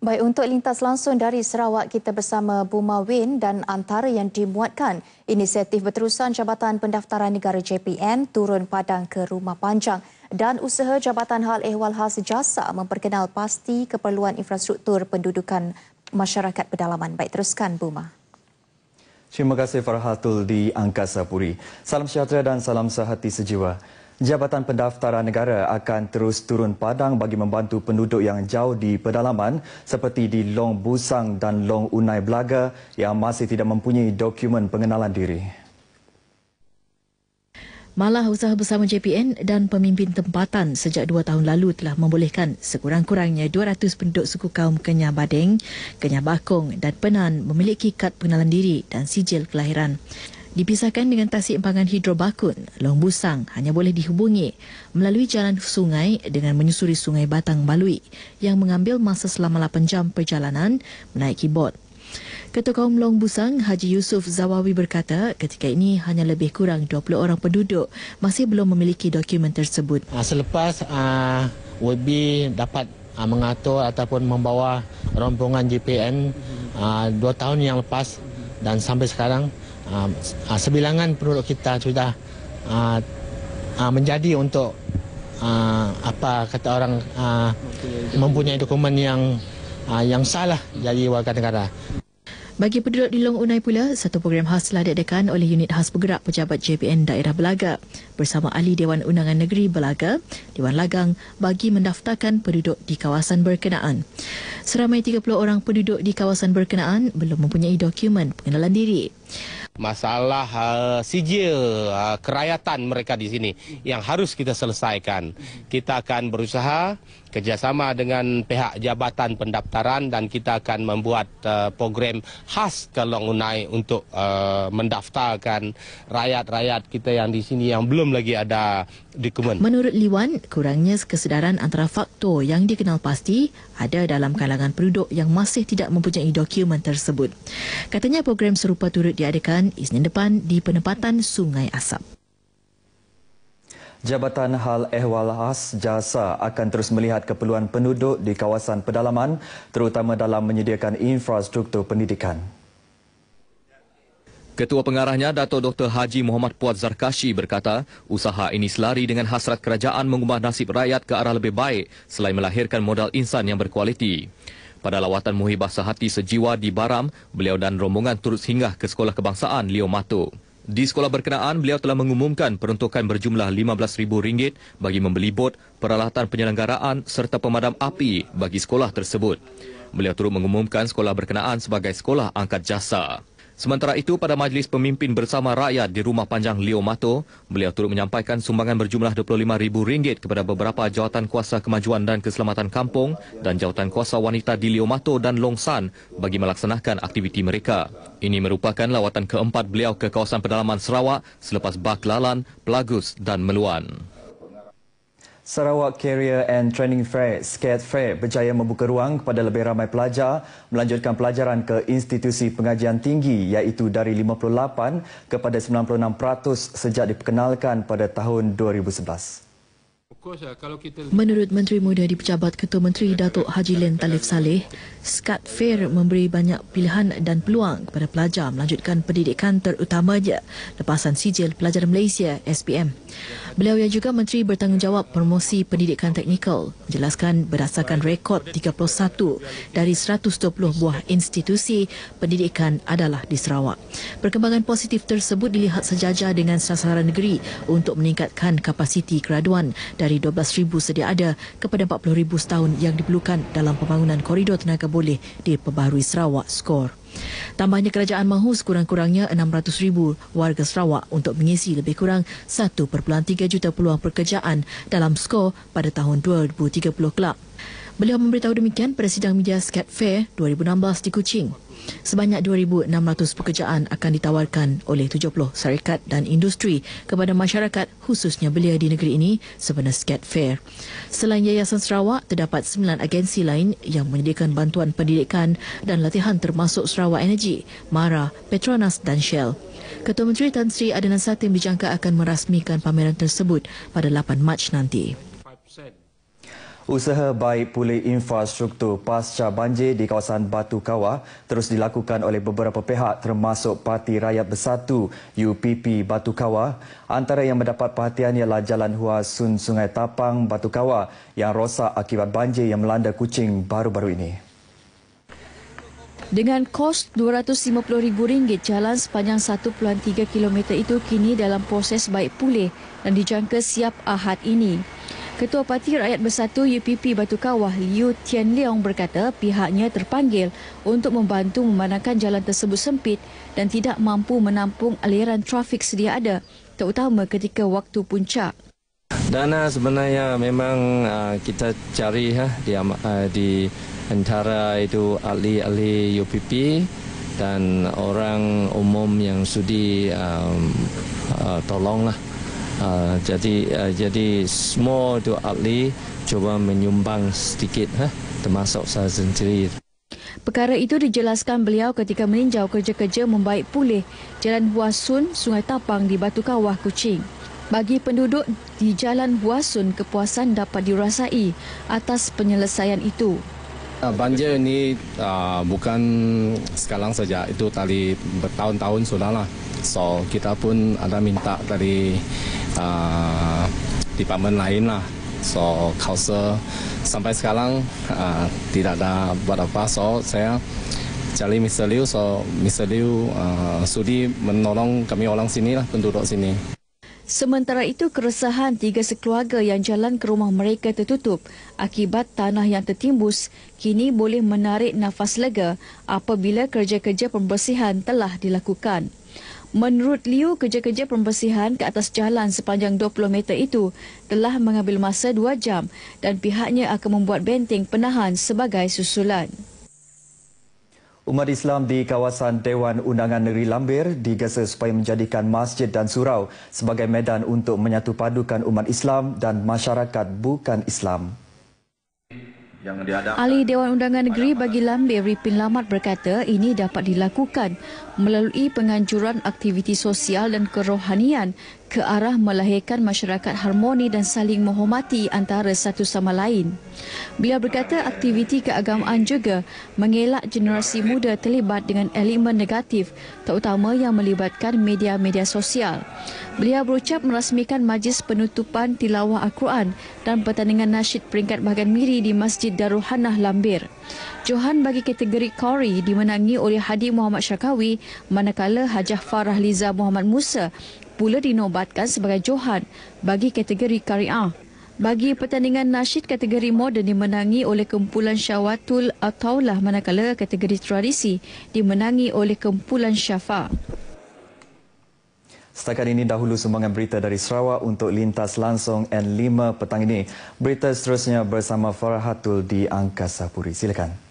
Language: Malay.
Baik, untuk lintas langsung dari Sarawak kita bersama Buma Win dan antara yang dimuatkan, inisiatif berterusan Jabatan Pendaftaran Negara JPN turun padang ke rumah panjang dan usaha Jabatan Hal Ehwal hal sejasa memperkenal pasti keperluan infrastruktur pendudukan masyarakat pedalaman. Baik, teruskan Buma. Terima kasih Farhatul di Angkasa Puri. Salam sejahtera dan salam sehati sejiwa. Jabatan Pendaftaran Negara akan terus turun padang bagi membantu penduduk yang jauh di pedalaman seperti di Long Busang dan Long Unai Belaga yang masih tidak mempunyai dokumen pengenalan diri. Malah usaha bersama JPN dan pemimpin tempatan sejak dua tahun lalu telah membolehkan sekurang-kurangnya 200 penduduk suku kaum Kenyah Badeng, Kenyah Bakong dan Penan memiliki kad pengenalan diri dan sijil kelahiran dipisahkan dengan tasik empangan hidrobakun, Long Busang hanya boleh dihubungi melalui jalan sungai dengan menyusuri sungai Batang Balui yang mengambil masa selama 8 jam perjalanan menaiki bot. Ketua Kaum Long Busang, Haji Yusuf Zawawi berkata, ketika ini hanya lebih kurang 20 orang penduduk masih belum memiliki dokumen tersebut. Ah, selepas uh, ah, WB dapat uh, mengatur ataupun membawa rombongan JPN uh, dua tahun yang lepas dan sampai sekarang, uh, uh, sebilangan penduduk kita sudah uh, uh, menjadi untuk uh, apa kata orang uh, mempunyai dokumen yang uh, yang salah jadi warga negara. Bagi penduduk di Long Unai pula, satu program khas telah diadakan oleh unit khas bergerak pejabat JPN Daerah Belaga bersama Ahli Dewan Undangan Negeri Belaga, Dewan Lagang bagi mendaftarkan penduduk di kawasan berkenaan. Seramai 30 orang penduduk di kawasan berkenaan belum mempunyai dokumen pengenalan diri masalah uh, sijil uh, eh, kerayatan mereka di sini yang harus kita selesaikan. Kita akan berusaha kerjasama dengan pihak jabatan pendaftaran dan kita akan membuat uh, program khas ke Longunai untuk uh, mendaftarkan rakyat-rakyat kita yang di sini yang belum lagi ada di Menurut Liwan, kurangnya kesedaran antara faktor yang dikenal pasti ada dalam kalangan penduduk yang masih tidak mempunyai dokumen tersebut. Katanya program serupa turut diadakan Isnin depan di penempatan Sungai Asap. Jabatan Hal Ehwal As Jasa akan terus melihat keperluan penduduk di kawasan pedalaman terutama dalam menyediakan infrastruktur pendidikan. Ketua pengarahnya Dato Dr Haji Muhammad Puat Zarkashi berkata, usaha ini selari dengan hasrat kerajaan mengubah nasib rakyat ke arah lebih baik selain melahirkan modal insan yang berkualiti. Pada lawatan muhibah sehati sejiwa di Baram, beliau dan rombongan turut singgah ke Sekolah Kebangsaan Leo Mato. Di sekolah berkenaan, beliau telah mengumumkan peruntukan berjumlah RM15,000 bagi membeli bot, peralatan penyelenggaraan serta pemadam api bagi sekolah tersebut. Beliau turut mengumumkan sekolah berkenaan sebagai sekolah angkat jasa. Sementara itu, pada majlis pemimpin bersama rakyat di Rumah Panjang Leo Mato, beliau turut menyampaikan sumbangan berjumlah RM25,000 kepada beberapa jawatan kuasa kemajuan dan keselamatan kampung dan jawatan kuasa wanita di Leo Mato dan Long San bagi melaksanakan aktiviti mereka. Ini merupakan lawatan keempat beliau ke kawasan pedalaman Sarawak selepas Baklalan, Pelagus dan Meluan. Sarawak Career and Training Fair, SCAT Fair berjaya membuka ruang kepada lebih ramai pelajar melanjutkan pelajaran ke institusi pengajian tinggi iaitu dari 58 kepada 96% sejak diperkenalkan pada tahun 2011. Menurut Menteri Muda di Pejabat Ketua Menteri Datuk Haji Lin Talif Saleh, Skat Fair memberi banyak pilihan dan peluang kepada pelajar melanjutkan pendidikan terutamanya lepasan sijil pelajar Malaysia SPM Beliau yang juga menteri bertanggungjawab promosi pendidikan teknikal menjelaskan berdasarkan rekod 31 dari 120 buah institusi pendidikan adalah di Sarawak. Perkembangan positif tersebut dilihat sejajar dengan sasaran negeri untuk meningkatkan kapasiti graduan dari 12,000 sedia ada kepada 40,000 setahun yang diperlukan dalam pembangunan koridor tenaga boleh di Pembaharui Sarawak Skor. Tambahnya kerajaan mahu sekurang-kurangnya 600,000 warga Sarawak untuk mengisi lebih kurang 1.3 juta peluang pekerjaan dalam skor pada tahun 2030 kelak. Beliau memberitahu demikian pada sidang media Skat Fair 2016 di Kuching. Sebanyak 2,600 pekerjaan akan ditawarkan oleh 70 syarikat dan industri kepada masyarakat khususnya belia di negeri ini sebenar Skat Fair. Selain Yayasan Sarawak, terdapat 9 agensi lain yang menyediakan bantuan pendidikan dan latihan termasuk Sarawak Energy, MARA, Petronas dan Shell. Ketua Menteri Tan Sri Adnan Satim dijangka akan merasmikan pameran tersebut pada 8 Mac nanti. Usaha baik pulih infrastruktur pasca banjir di kawasan Batu Kawah terus dilakukan oleh beberapa pihak termasuk Parti Rakyat Bersatu UPP Batu Kawah. Antara yang mendapat perhatian ialah Jalan Hua Sun Sungai Tapang Batu Kawah yang rosak akibat banjir yang melanda kucing baru-baru ini. Dengan kos RM250,000, jalan sepanjang 1.3 km itu kini dalam proses baik pulih dan dijangka siap ahad ini. Ketua Parti Rakyat Bersatu UPP Batu Kawah Liu Tian Leong berkata pihaknya terpanggil untuk membantu memandangkan jalan tersebut sempit dan tidak mampu menampung aliran trafik sedia ada terutama ketika waktu puncak. Dana sebenarnya memang ah, kita cari ha, ah, di, antara itu ahli-ahli UPP dan orang umum yang sudi um, uh, tolonglah. Ah, jadi uh, jadi semua itu ahli cuba menyumbang sedikit huh, ha? termasuk saya sendiri. Perkara itu dijelaskan beliau ketika meninjau kerja-kerja membaik pulih Jalan Huasun, Sungai Tapang di Batu Kawah, Kuching. Bagi penduduk di Jalan Huasun, kepuasan dapat dirasai atas penyelesaian itu. Ah, banjir ini uh, bukan sekarang saja, itu tadi bertahun-tahun sudah lah. So kita pun ada minta dari di ah, department lain lah. So kausel sampai sekarang ah, tidak ada berapa So saya cari Mr. Liu. So Mr. Liu ah, sudi menolong kami orang sini lah, penduduk sini. Sementara itu, keresahan tiga sekeluarga yang jalan ke rumah mereka tertutup akibat tanah yang tertimbus kini boleh menarik nafas lega apabila kerja-kerja pembersihan telah dilakukan. Menurut Liu, kerja-kerja pembersihan ke atas jalan sepanjang 20 meter itu telah mengambil masa 2 jam dan pihaknya akan membuat benteng penahan sebagai susulan. Umat Islam di kawasan Dewan Undangan Negeri Lambir digesa supaya menjadikan masjid dan surau sebagai medan untuk menyatupadukan umat Islam dan masyarakat bukan Islam. Ahli Dewan Undangan Negeri Bagi Lambe Ripin Lamat berkata ini dapat dilakukan melalui penganjuran aktiviti sosial dan kerohanian ke arah melahirkan masyarakat harmoni dan saling menghormati antara satu sama lain. Beliau berkata aktiviti keagamaan juga mengelak generasi muda terlibat dengan elemen negatif terutama yang melibatkan media-media sosial. Beliau berucap merasmikan majlis penutupan tilawah Al-Quran dan pertandingan nasyid peringkat bahagian miri di Masjid Darul Hanah Lambir. Johan bagi kategori Kori dimenangi oleh Hadi Muhammad Syakawi manakala Hajah Farah Liza Muhammad Musa pula dinobatkan sebagai Johan bagi kategori kariah. Bagi pertandingan nasyid kategori moden dimenangi oleh kumpulan Syawatul Ataulah manakala kategori tradisi dimenangi oleh kumpulan Syafa. Setakat ini dahulu sumbangan berita dari Sarawak untuk lintas langsung N5 petang ini. Berita seterusnya bersama Farhatul di Angkasa Puri. Silakan.